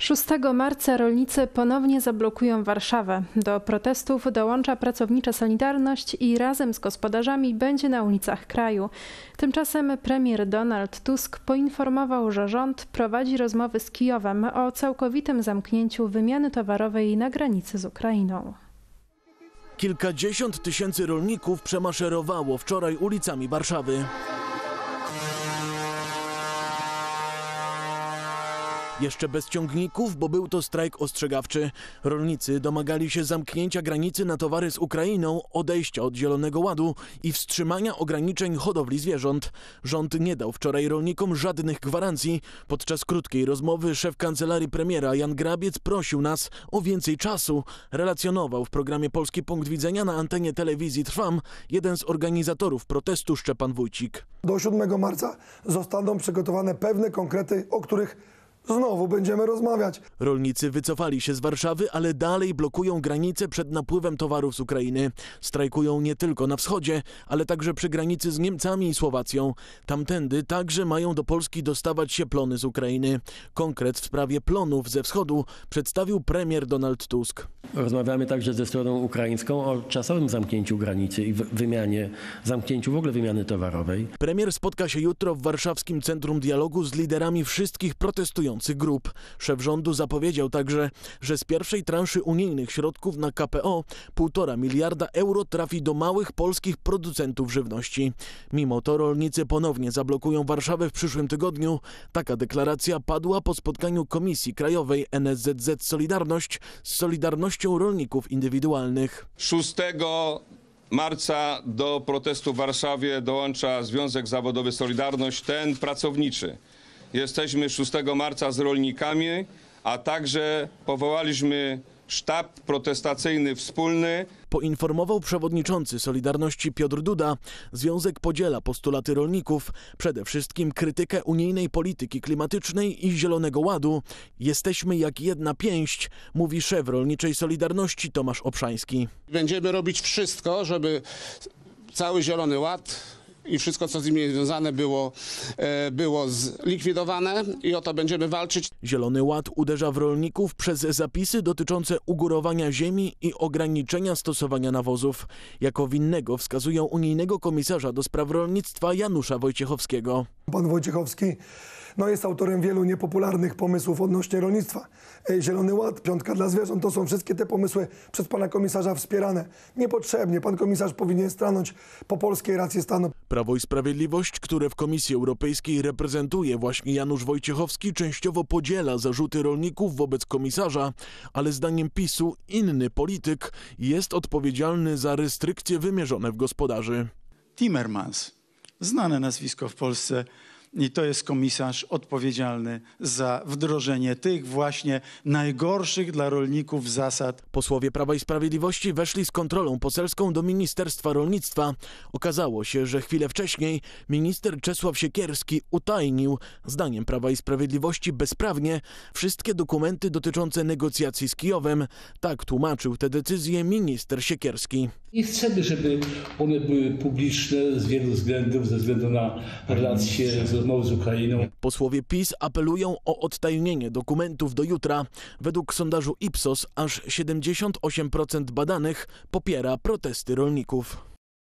6 marca rolnicy ponownie zablokują Warszawę. Do protestów dołącza pracownicza Solidarność i razem z gospodarzami będzie na ulicach kraju. Tymczasem premier Donald Tusk poinformował, że rząd prowadzi rozmowy z Kijowem o całkowitym zamknięciu wymiany towarowej na granicy z Ukrainą. Kilkadziesiąt tysięcy rolników przemaszerowało wczoraj ulicami Warszawy. Jeszcze bez ciągników, bo był to strajk ostrzegawczy. Rolnicy domagali się zamknięcia granicy na towary z Ukrainą, odejścia od Zielonego Ładu i wstrzymania ograniczeń hodowli zwierząt. Rząd nie dał wczoraj rolnikom żadnych gwarancji. Podczas krótkiej rozmowy szef kancelarii premiera Jan Grabiec prosił nas o więcej czasu. Relacjonował w programie Polski Punkt Widzenia na antenie telewizji Trwam jeden z organizatorów protestu Szczepan Wójcik. Do 7 marca zostaną przygotowane pewne konkrety, o których Znowu będziemy rozmawiać. Rolnicy wycofali się z Warszawy, ale dalej blokują granice przed napływem towarów z Ukrainy. Strajkują nie tylko na wschodzie, ale także przy granicy z Niemcami i Słowacją. Tamtędy także mają do Polski dostawać się plony z Ukrainy. Konkret w sprawie plonów ze wschodu przedstawił premier Donald Tusk. Rozmawiamy także ze stroną ukraińską o czasowym zamknięciu granicy i wymianie, zamknięciu w ogóle wymiany towarowej. Premier spotka się jutro w warszawskim Centrum Dialogu z liderami wszystkich protestujących protestujących grup. Szef rządu zapowiedział także, że z pierwszej transzy unijnych środków na KPO 1,5 miliarda euro trafi do małych polskich producentów żywności. Mimo to rolnicy ponownie zablokują Warszawę w przyszłym tygodniu. Taka deklaracja padła po spotkaniu Komisji Krajowej NSZZ Solidarność z Solidarnością Rolników Indywidualnych. 6 marca do protestu w Warszawie dołącza Związek Zawodowy Solidarność, ten pracowniczy. Jesteśmy 6 marca z rolnikami, a także powołaliśmy sztab protestacyjny wspólny. Poinformował przewodniczący Solidarności Piotr Duda, związek podziela postulaty rolników, przede wszystkim krytykę unijnej polityki klimatycznej i Zielonego Ładu. Jesteśmy jak jedna pięść, mówi szef rolniczej Solidarności Tomasz Obszański. Będziemy robić wszystko, żeby cały Zielony Ład i wszystko, co z nimi związane było, e, było zlikwidowane i o to będziemy walczyć. Zielony Ład uderza w rolników przez zapisy dotyczące ugórowania ziemi i ograniczenia stosowania nawozów. Jako winnego wskazują unijnego komisarza do spraw rolnictwa Janusza Wojciechowskiego. Pan Wojciechowski no jest autorem wielu niepopularnych pomysłów odnośnie rolnictwa. Zielony Ład, Piątka dla Zwierząt, to są wszystkie te pomysły przez pana komisarza wspierane. Niepotrzebnie. Pan komisarz powinien stanąć po polskiej racji stanu. Prawo i Sprawiedliwość, które w Komisji Europejskiej reprezentuje właśnie Janusz Wojciechowski, częściowo podziela zarzuty rolników wobec komisarza, ale zdaniem PiSu inny polityk jest odpowiedzialny za restrykcje wymierzone w gospodarzy. Timmermans, znane nazwisko w Polsce, i to jest komisarz odpowiedzialny za wdrożenie tych właśnie najgorszych dla rolników zasad. Posłowie Prawa i Sprawiedliwości weszli z kontrolą poselską do Ministerstwa Rolnictwa. Okazało się, że chwilę wcześniej minister Czesław Siekierski utajnił, zdaniem Prawa i Sprawiedliwości bezprawnie, wszystkie dokumenty dotyczące negocjacji z Kijowem. Tak tłumaczył tę decyzję minister Siekierski. Nie chcemy, żeby one były publiczne z wielu względów, ze względu na relacje z rozmowy z Ukrainą. Posłowie PiS apelują o odtajnienie dokumentów do jutra. Według sondażu Ipsos aż 78% badanych popiera protesty rolników.